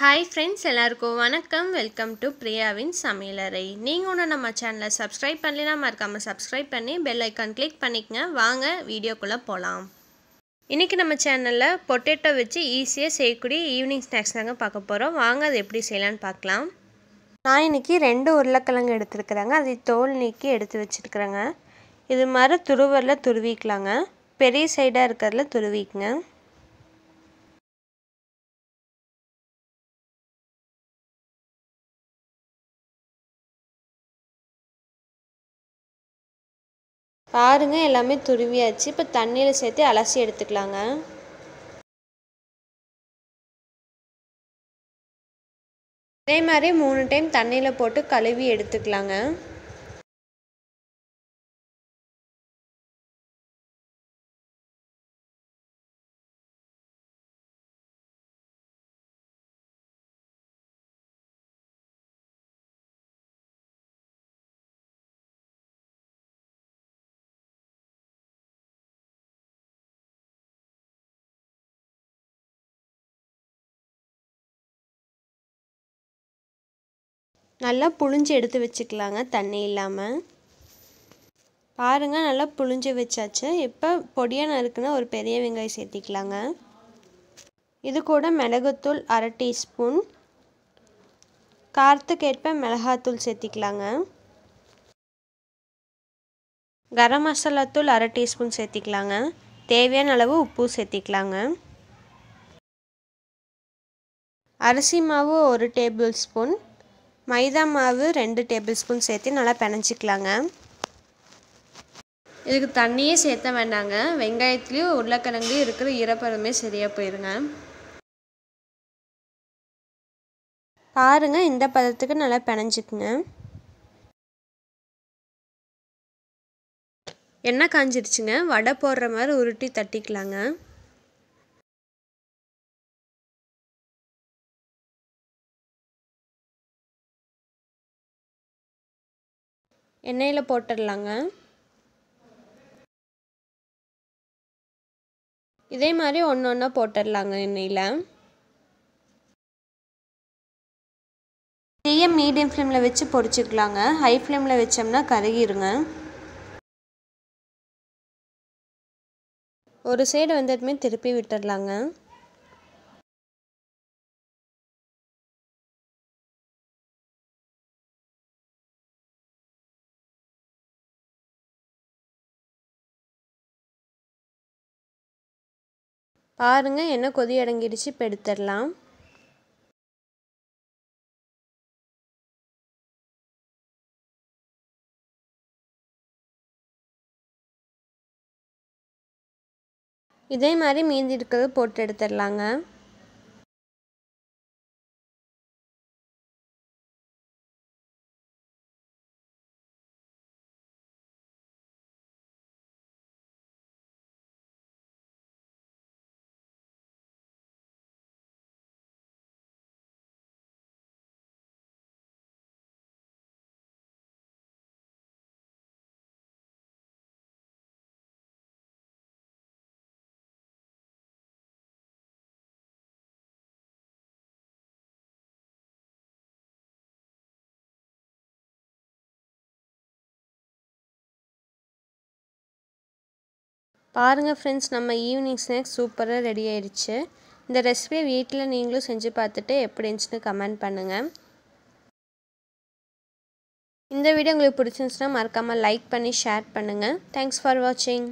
hi friends எல்லாருக்கும் வணக்கம் welcome to பிரியாவின் சமையலறை நீங்கள் ஒன்று நம்ம சேனலை சப்ஸ்கிரைப் பண்ணலாம் மறக்காமல் சப்ஸ்கிரைப் பண்ணி பெல் ஐக்கான் கிளிக் பண்ணிக்கங்க வாங்க வீடியோக்குள்ளே போகலாம் இன்றைக்கி நம்ம சேனலில் பொட்டேட்டோ வச்சு ஈஸியாக செய்யக்கூடிய ஈவினிங் ஸ்நாக்ஸ் தாங்க பார்க்க போகிறோம் வாங்க அது எப்படி செய்யலான்னு பார்க்கலாம் நான் இன்றைக்கி ரெண்டு உருளைக்கிழங்கு எடுத்துருக்குறேங்க அதை தோல் நீக்கி எடுத்து வச்சுருக்குறேங்க இது மாதிரி துருவரில் துருவிக்கலாங்க பெரிய சைடாக இருக்கிறதுல துருவிக்குங்க பாருங்க எல்லாமே துருவியாச்சு இப்போ தண்ணியில் சேர்த்து அலசி எடுத்துக்கலாங்க அதே மாதிரி மூணு டைம் தண்ணியில் போட்டு கழுவி எடுத்துக்கலாங்க நல்லா புழிஞ்சு எடுத்து வச்சுக்கலாங்க தண்ணி இல்லாமல் பாருங்கள் நல்லா புழிஞ்சு வச்சாச்சு இப்போ பொடியாக நறுக்குன்னா ஒரு பெரிய வெங்காயம் சேர்த்திக்கலாங்க இது கூட மிளகுத்தூள் அரை டீஸ்பூன் காரத்துக்கேற்ப மிளகாத்தூள் சேர்த்திக்கலாங்க கரம் மசாலா தூள் அரை டீஸ்பூன் சேர்த்திக்கலாங்க தேவையான அளவு உப்பு சேர்த்திக்கலாங்க அரிசி மாவு ஒரு டேபிள் ஸ்பூன் மைதா மாவு ரெண்டு டேபிள் ஸ்பூன் சேர்த்து நல்லா பிணைஞ்சிக்கலாங்க இதுக்கு தண்ணியே சேர்த்த வேண்டாங்க வெங்காயத்துலேயும் உருளைக்கிழங்கு இருக்கிற ஈரப்பதமே சரியாக போயிருங்க பாருங்கள் இந்த பதத்துக்கு நல்லா பிணைஞ்சிக்குங்க எண்ணெய் காஞ்சிருச்சுங்க வடை போடுற மாதிரி உருட்டி தட்டிக்கலாங்க எண்ணெயில் போட்டுடலாங்க இதே மாதிரி ஒன்று ஒன்றா போட்டுடலாங்க எண்ணெயில் தீயை மீடியம் ஃப்ளேமில் வச்சு பொரிச்சுக்கலாங்க ஹை ஃப்ளேமில் வச்சோம்னா கருகிருங்க ஒரு சைடு வந்ததுமே திருப்பி விட்டுடலாங்க பாருங்க என்ன கொதி அடங்கிடுச்சு இப்போ எடுத்துடலாம் இதே மாதிரி மீந்திருக்கிறது போட்டு எடுத்துடலாங்க பாருங்கள் ஃப்ரெண்ட்ஸ் நம்ம ஈவினிங் ஸ்நாக்ஸ் சூப்பராக ரெடி ஆயிடுச்சு இந்த ரெசிபியை வீட்டில் நீங்களும் செஞ்சு பார்த்துட்டு எப்படி இருந்துச்சுன்னு கமெண்ட் பண்ணுங்கள் இந்த வீடியோ உங்களுக்கு பிடிச்சிருந்துச்சுன்னா மறக்காமல் லைக் பண்ணி ஷேர் பண்ணுங்கள் தேங்க்ஸ் ஃபார் வாட்சிங்